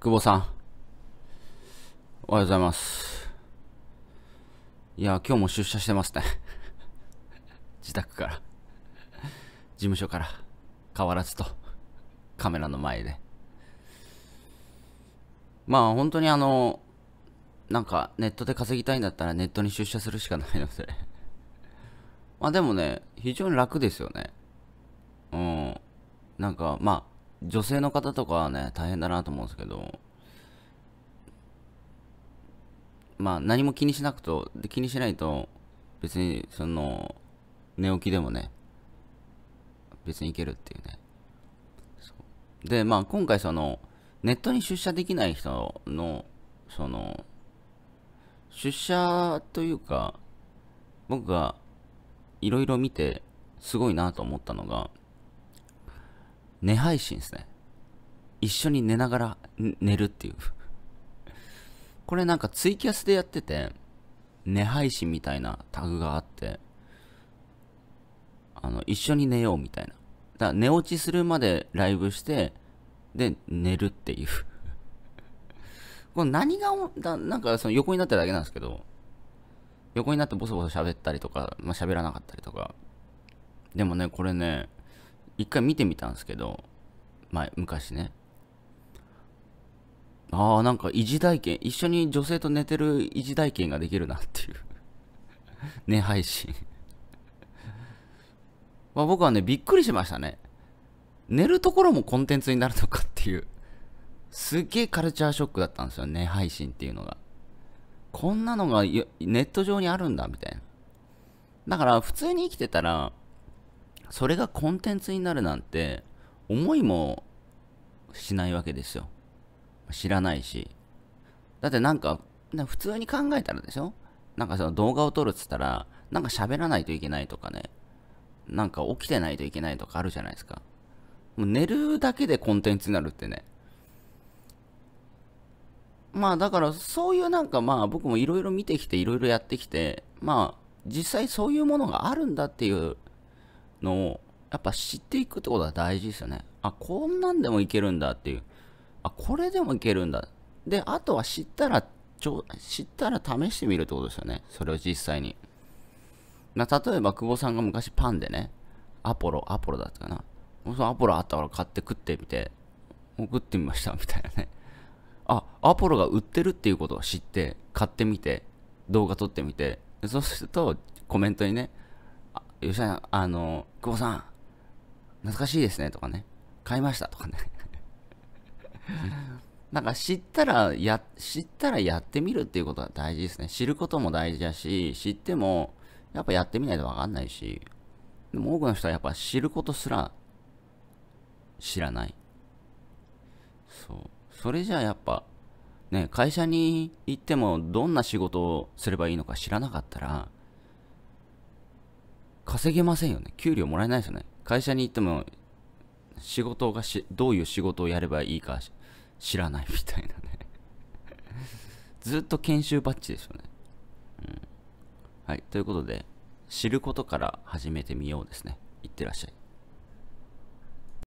久保さん。おはようございます。いや、今日も出社してますね。自宅から。事務所から。変わらずと。カメラの前で。まあ、本当にあの、なんか、ネットで稼ぎたいんだったらネットに出社するしかないので まあでもね、非常に楽ですよね。うん。なんか、まあ、女性の方とかはね、大変だなと思うんですけど、まあ何も気にしなくと、で気にしないと、別にその、寝起きでもね、別にいけるっていうね。で、まあ今回その、ネットに出社できない人の、その、出社というか、僕がいろいろ見て、すごいなと思ったのが、寝配信ですね。一緒に寝ながら寝るっていうこれなんかツイキャスでやってて、寝配信みたいなタグがあって、あの、一緒に寝ようみたいな。だから寝落ちするまでライブして、で、寝るっていうこれ何がだ、なんかその横になってるだけなんですけど、横になってボソボソ喋ったりとか、まあ、喋らなかったりとか。でもね、これね、一回見てみたんですけど、前、昔ね。ああ、なんか、維持体験、一緒に女性と寝てる維持体験ができるなっていう寝 配信 まあ僕はね、びっくりしましたね。寝るところもコンテンツになるのかっていう。すっげえカルチャーショックだったんですよね、配信っていうのが。こんなのがネット上にあるんだ、みたいな。だから、普通に生きてたら、それがコンテンツになるなんて思いもしないわけですよ知らないしだってなんか普通に考えたらでしょなんかその動画を撮るっつったらなんか喋らないといけないとかねなんか起きてないといけないとかあるじゃないですかもう寝るだけでコンテンツになるってねまあだからそういうなんかまあ僕もいろいろ見てきていろいろやってきてまあ実際そういうものがあるんだっていうのをやっぱ知っていくってことは大事ですよね。あ、こんなんでもいけるんだっていう。あ、これでもいけるんだ。で、あとは知ったら、ちょ知ったら試してみるってことですよね。それを実際に。な例えば、久保さんが昔パンでね、アポロ、アポロだったかな。そのアポロあったから買って食ってみて、送ってみました、みたいなね。あ、アポロが売ってるっていうことを知って、買ってみて、動画撮ってみて、そうすると、コメントにね、吉田あの、久保さん、懐かしいですねとかね、買いましたとかね。なんか知ったらや、知ったらやってみるっていうことは大事ですね。知ることも大事だし、知っても、やっぱやってみないとわかんないし、でも多くの人はやっぱ知ることすら知らない。そう。それじゃあやっぱ、ね、会社に行ってもどんな仕事をすればいいのか知らなかったら、稼げませんよね。給料もらえないですよね。会社に行っても、仕事がし、どういう仕事をやればいいか知らないみたいなね ずっと研修バッチですよね。うん。はい。ということで、知ることから始めてみようですね。いってらっしゃい。